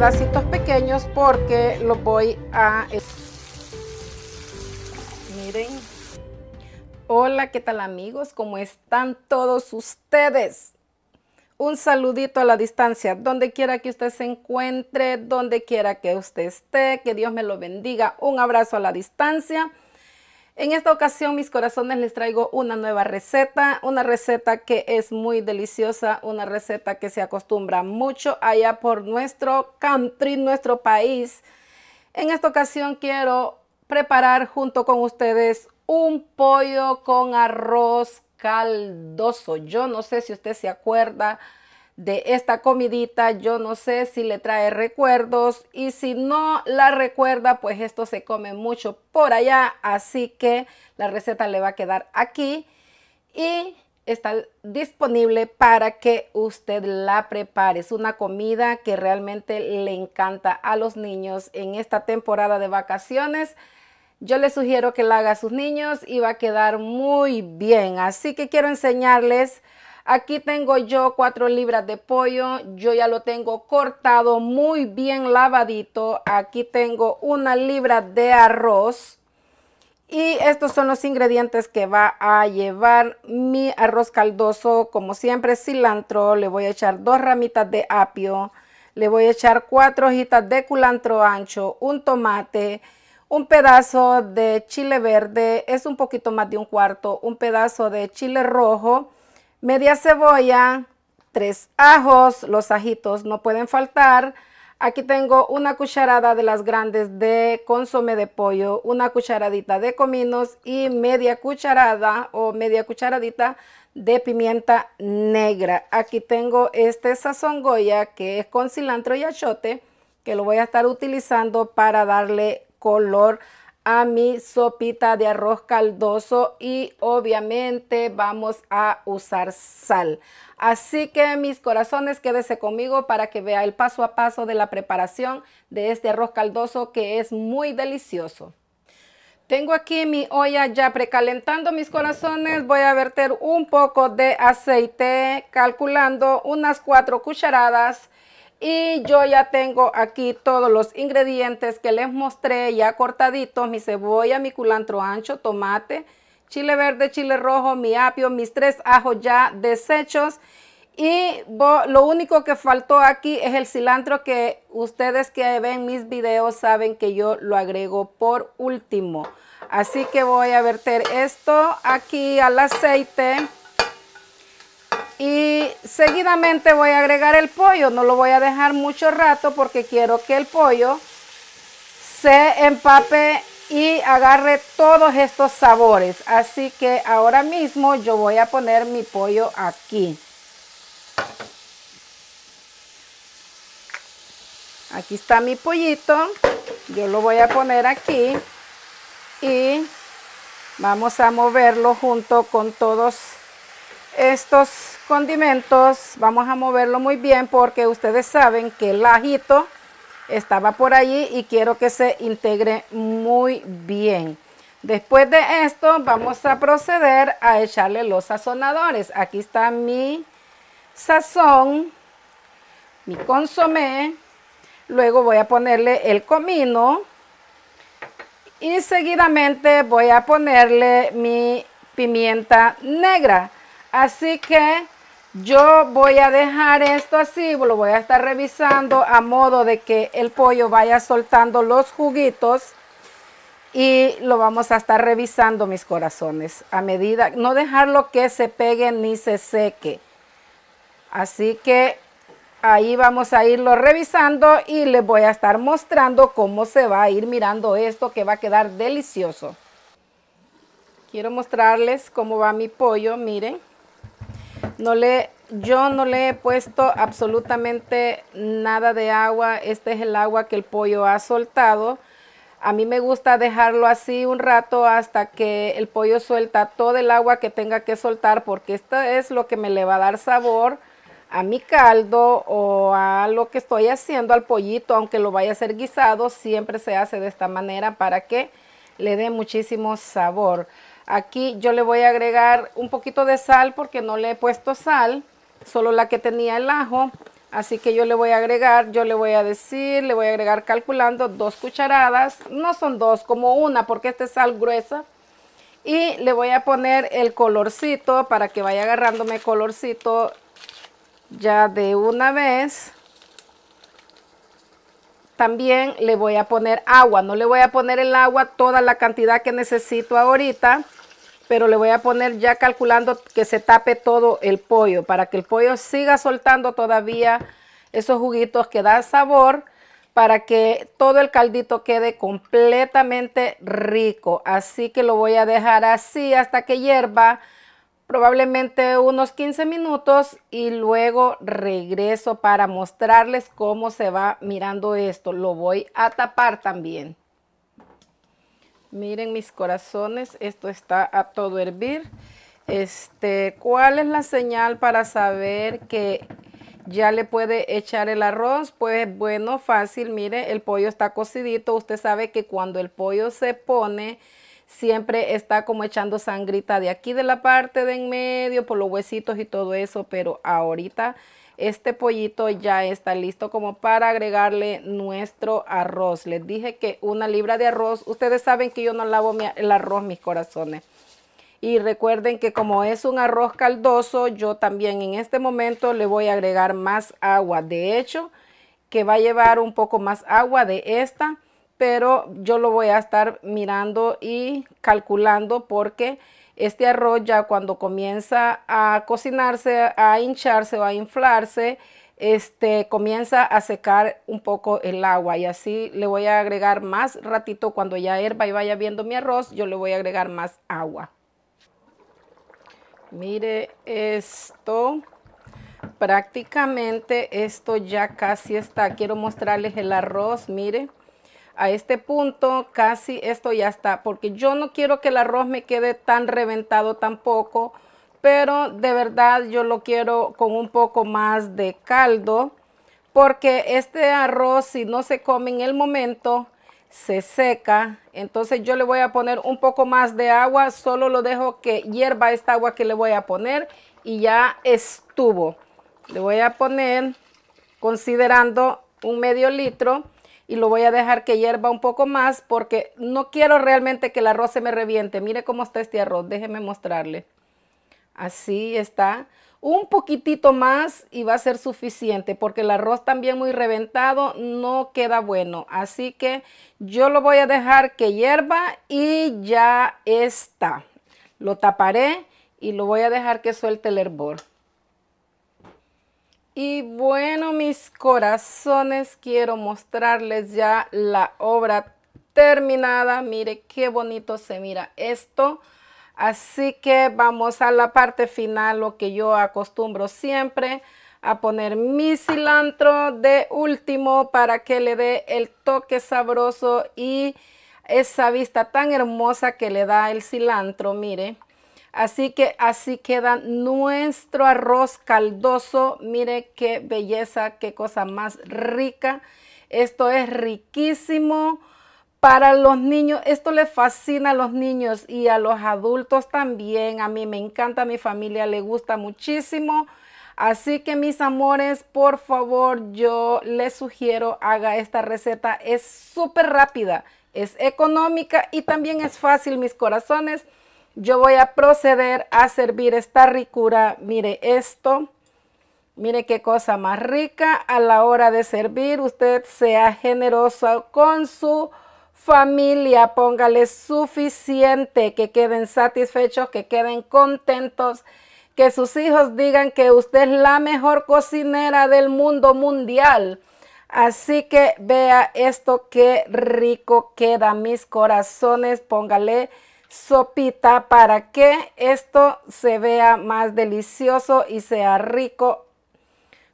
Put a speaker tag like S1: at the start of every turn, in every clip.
S1: pedacitos pequeños porque los voy a... Eh, miren. Hola, ¿qué tal amigos? ¿Cómo están todos ustedes? Un saludito a la distancia, donde quiera que usted se encuentre, donde quiera que usted esté, que Dios me lo bendiga. Un abrazo a la distancia. En esta ocasión, mis corazones, les traigo una nueva receta, una receta que es muy deliciosa, una receta que se acostumbra mucho allá por nuestro country, nuestro país. En esta ocasión quiero preparar junto con ustedes un pollo con arroz caldoso. Yo no sé si usted se acuerda de esta comidita. Yo no sé si le trae recuerdos y si no la recuerda, pues esto se come mucho por allá. Así que la receta le va a quedar aquí y está disponible para que usted la prepare. Es una comida que realmente le encanta a los niños en esta temporada de vacaciones. Yo le sugiero que la haga a sus niños y va a quedar muy bien. Así que quiero enseñarles Aquí tengo yo cuatro libras de pollo, yo ya lo tengo cortado muy bien lavadito. Aquí tengo una libra de arroz. Y estos son los ingredientes que va a llevar mi arroz caldoso. Como siempre, cilantro, le voy a echar dos ramitas de apio, le voy a echar cuatro hojitas de culantro ancho, un tomate, un pedazo de chile verde, es un poquito más de un cuarto, un pedazo de chile rojo, media cebolla, tres ajos, los ajitos no pueden faltar. Aquí tengo una cucharada de las grandes de consome de pollo, una cucharadita de cominos y media cucharada o media cucharadita de pimienta negra. Aquí tengo este sazón Goya que es con cilantro y achote que lo voy a estar utilizando para darle color mi sopita de arroz caldoso y obviamente vamos a usar sal. Así que mis corazones, quédese conmigo para que vea el paso a paso de la preparación de este arroz caldoso que es muy delicioso. Tengo aquí mi olla ya precalentando mis corazones. Voy a verter un poco de aceite, calculando unas 4 cucharadas y yo ya tengo aquí todos los ingredientes que les mostré ya cortaditos, mi cebolla, mi culantro ancho, tomate, chile verde, chile rojo, mi apio, mis tres ajos ya deshechos. Y lo único que faltó aquí es el cilantro que ustedes que ven mis videos saben que yo lo agrego por último. Así que voy a verter esto aquí al aceite y seguidamente voy a agregar el pollo, no lo voy a dejar mucho rato porque quiero que el pollo se empape y agarre todos estos sabores. Así que ahora mismo yo voy a poner mi pollo aquí. Aquí está mi pollito, yo lo voy a poner aquí y vamos a moverlo junto con todos estos condimentos, vamos a moverlo muy bien porque ustedes saben que el ajito estaba por allí y quiero que se integre muy bien. Después de esto vamos a proceder a echarle los sazonadores. Aquí está mi sazón, mi consomé. Luego voy a ponerle el comino. Y seguidamente voy a ponerle mi pimienta negra. Así que yo voy a dejar esto así, lo voy a estar revisando a modo de que el pollo vaya soltando los juguitos y lo vamos a estar revisando mis corazones a medida, no dejarlo que se pegue ni se seque. Así que ahí vamos a irlo revisando y les voy a estar mostrando cómo se va a ir mirando esto que va a quedar delicioso. Quiero mostrarles cómo va mi pollo, miren. No le, yo no le he puesto absolutamente nada de agua. Este es el agua que el pollo ha soltado. A mí me gusta dejarlo así un rato hasta que el pollo suelta todo el agua que tenga que soltar porque esto es lo que me le va a dar sabor a mi caldo o a lo que estoy haciendo al pollito, aunque lo vaya a ser guisado, siempre se hace de esta manera para que le dé muchísimo sabor. Aquí yo le voy a agregar un poquito de sal porque no le he puesto sal, solo la que tenía el ajo. Así que yo le voy a agregar, yo le voy a decir, le voy a agregar calculando dos cucharadas. No son dos, como una porque este es sal gruesa. Y le voy a poner el colorcito para que vaya agarrándome colorcito ya de una vez. También le voy a poner agua, no le voy a poner el agua toda la cantidad que necesito ahorita pero le voy a poner ya calculando que se tape todo el pollo para que el pollo siga soltando todavía esos juguitos que dan sabor para que todo el caldito quede completamente rico. Así que lo voy a dejar así hasta que hierva probablemente unos 15 minutos y luego regreso para mostrarles cómo se va mirando esto. Lo voy a tapar también. Miren mis corazones, esto está a todo hervir. Este, ¿cuál es la señal para saber que ya le puede echar el arroz? Pues bueno, fácil, mire, el pollo está cocidito. Usted sabe que cuando el pollo se pone, siempre está como echando sangrita de aquí de la parte de en medio, por los huesitos y todo eso, pero ahorita este pollito ya está listo como para agregarle nuestro arroz. Les dije que una libra de arroz, ustedes saben que yo no lavo el arroz, mis corazones. Y recuerden que como es un arroz caldoso, yo también en este momento le voy a agregar más agua. De hecho, que va a llevar un poco más agua de esta, pero yo lo voy a estar mirando y calculando porque este arroz ya cuando comienza a cocinarse, a hincharse o a inflarse, este, comienza a secar un poco el agua y así le voy a agregar más ratito cuando ya herba y vaya viendo mi arroz, yo le voy a agregar más agua. Mire esto, prácticamente esto ya casi está. Quiero mostrarles el arroz, mire a este punto casi esto ya está, porque yo no quiero que el arroz me quede tan reventado tampoco, pero de verdad yo lo quiero con un poco más de caldo, porque este arroz si no se come en el momento, se seca, entonces yo le voy a poner un poco más de agua, solo lo dejo que hierva esta agua que le voy a poner y ya estuvo. Le voy a poner, considerando un medio litro, y lo voy a dejar que hierva un poco más porque no quiero realmente que el arroz se me reviente. Mire cómo está este arroz, déjeme mostrarle. Así está. Un poquitito más y va a ser suficiente porque el arroz también muy reventado no queda bueno. Así que yo lo voy a dejar que hierva y ya está. Lo taparé y lo voy a dejar que suelte el hervor. Y bueno, mis corazones, quiero mostrarles ya la obra terminada. Mire qué bonito se mira esto. Así que vamos a la parte final, lo que yo acostumbro siempre a poner mi cilantro de último para que le dé el toque sabroso y esa vista tan hermosa que le da el cilantro, mire. Así que así queda nuestro arroz caldoso. Mire qué belleza, qué cosa más rica. Esto es riquísimo para los niños. Esto le fascina a los niños y a los adultos también. A mí me encanta, a mi familia le gusta muchísimo. Así que mis amores, por favor, yo les sugiero haga esta receta. Es súper rápida, es económica y también es fácil, mis corazones yo voy a proceder a servir esta ricura. Mire esto. Mire qué cosa más rica a la hora de servir. Usted sea generoso con su familia. Póngale suficiente que queden satisfechos, que queden contentos. Que sus hijos digan que usted es la mejor cocinera del mundo mundial. Así que vea esto, qué rico queda mis corazones. Póngale sopita para que esto se vea más delicioso y sea rico.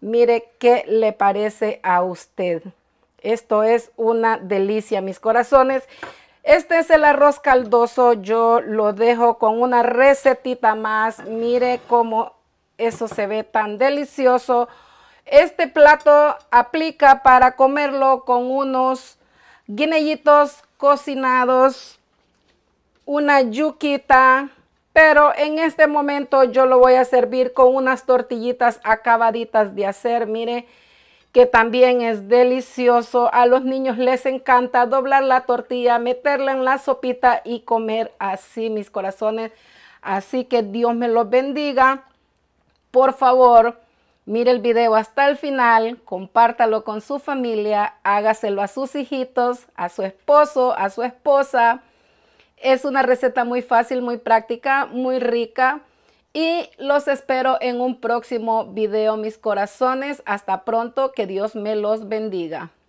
S1: Mire qué le parece a usted. Esto es una delicia, mis corazones. Este es el arroz caldoso. Yo lo dejo con una recetita más. Mire cómo eso se ve tan delicioso. Este plato aplica para comerlo con unos guinellitos cocinados una yuquita, pero en este momento yo lo voy a servir con unas tortillitas acabaditas de hacer, mire que también es delicioso. A los niños les encanta doblar la tortilla, meterla en la sopita y comer así, mis corazones. Así que Dios me los bendiga. Por favor, mire el video hasta el final, compártalo con su familia, hágaselo a sus hijitos, a su esposo, a su esposa es una receta muy fácil, muy práctica, muy rica. Y los espero en un próximo video, mis corazones. Hasta pronto, que Dios me los bendiga.